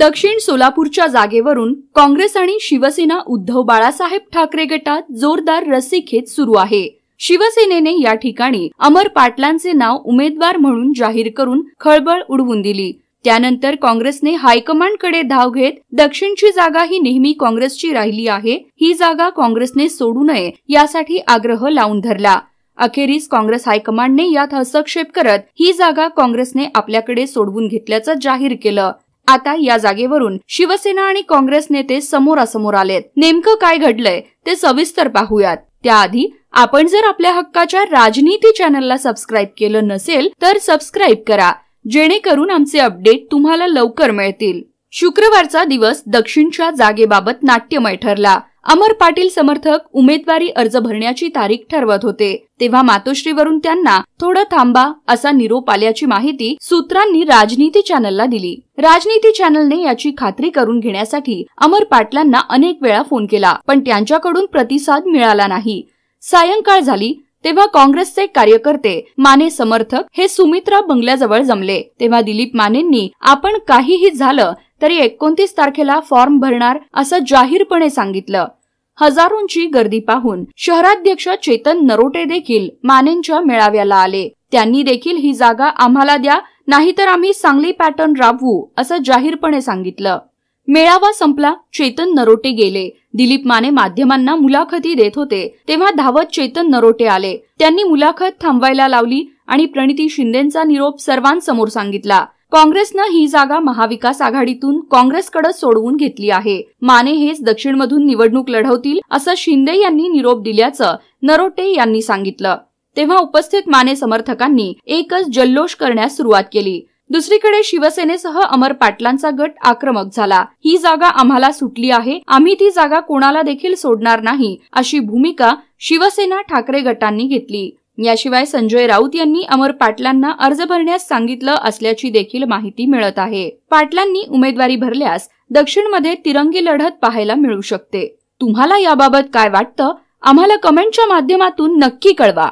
दक्षिण सोलापूरच्या जागेवरून काँग्रेस आणि शिवसेना उद्धव बाळासाहेब ठाकरे गटात जोरदार रस्सीखेच सुरू आहे शिवसेनेने या ठिकाणी अमर पाटलांचे नाव उमेदवार म्हणून जाहीर करून खळबळ उडवून दिली त्यानंतर काँग्रेसने हायकमांडकडे धाव घेत दक्षिणची जागा ही नेहमी काँग्रेसची राहिली आहे ही जागा काँग्रेसने सोडू नये यासाठी आग्रह लावून धरला अखेरीस काँग्रेस हायकमांडने यात हस्तक्षेप करत ही जागा काँग्रेसने आपल्याकडे सोडवून घेतल्याचं जाहीर केलं आता या जागेवरून शिवसेना आणि काँग्रेस नेते समोरासमोर आलेत नेमकं काय घडलंय ते सविस्तर पाहूयात त्याआधी आपण जर आपल्या हक्काच्या राजनीती चॅनलला सबस्क्राईब केलं नसेल तर सबस्क्राईब करा जेणेकरून आमचे अपडेट तुम्हाला लवकर मिळतील शुक्रवारचा दिवस दक्षिणच्या जागेबाबत नाट्यमय ठरला अमर पाटील समर्थक उमेदवारी अर्ज भरण्याची तारीख ठरवत होते तेव्हा मातोश्रीवरून त्यांना थोडं थांबा असा निरोप आल्याची माहिती सूत्रांनी राजनीती चॅनलला दिली राजनीती चॅनलने याची खात्री करून घेण्यासाठी अमर पाटलांना अनेक वेळा फोन केला पण त्यांच्याकडून प्रतिसाद मिळाला नाही सायंकाळ झाली तेव्हा काँग्रेसचे कार्यकर्ते माने समर्थक हे सुमित्रा बंगल्याजवळ जमले तेव्हा दिलीप मानेंनी आपण काहीही झालं तरी एकोणतीस तारखेला फॉर्म भरणार असं जाहीरपणे सांगितलं हजारोंची गर्दी पाहून शहराध्यक्ष चेतन नरोटे देखील मानेंच्या मेळाव्याला आले त्यांनी देखील ही जागा आम्हाला द्या नाहीतर आम्ही सांगली पॅटर्न राबवू असं जाहीरपणे सांगितलं मेळावा संपला चेतन नरोटे गेले दिलीप माने माध्यमांना मुलाखती देत होते तेव्हा धावत चेतन नरोटे आले त्यांनी मुलाखत थांबवायला लावली आणि प्रणिती शिंदेचा निरोप सर्वांसमोर सांगितला काँग्रेसनं ही जागा महाविकास आघाडीतून काँग्रेसकडे सोडवून घेतली आहे माने हेच दक्षिणमधून निवडणूक लढवतील असं शिंदे यांनी निरोप दिल्याचं नरोटे यांनी सांगितलं तेव्हा उपस्थित माने समर्थकांनी एकच जल्लोष करण्यास सुरुवात केली दुसरीकडे शिवसेनेसह अमर पाटलांचा गट आक्रमक झाला ही जागा आम्हाला सुटली आहे आम्ही ती जागा कोणाला देखील सोडणार नाही अशी भूमिका शिवसेना ठाकरे गटांनी घेतली याशिवाय संजय राऊत यांनी अमर पाटलांना अर्ज भरण्यास सांगितलं असल्याची देखील माहिती मिळत आहे पाटलांनी उमेदवारी भरल्यास दक्षिणमध्ये तिरंगी लढत पाहायला मिळू शकते तुम्हाला याबाबत काय वाटतं आम्हाला कमेंटच्या माध्यमातून नक्की कळवा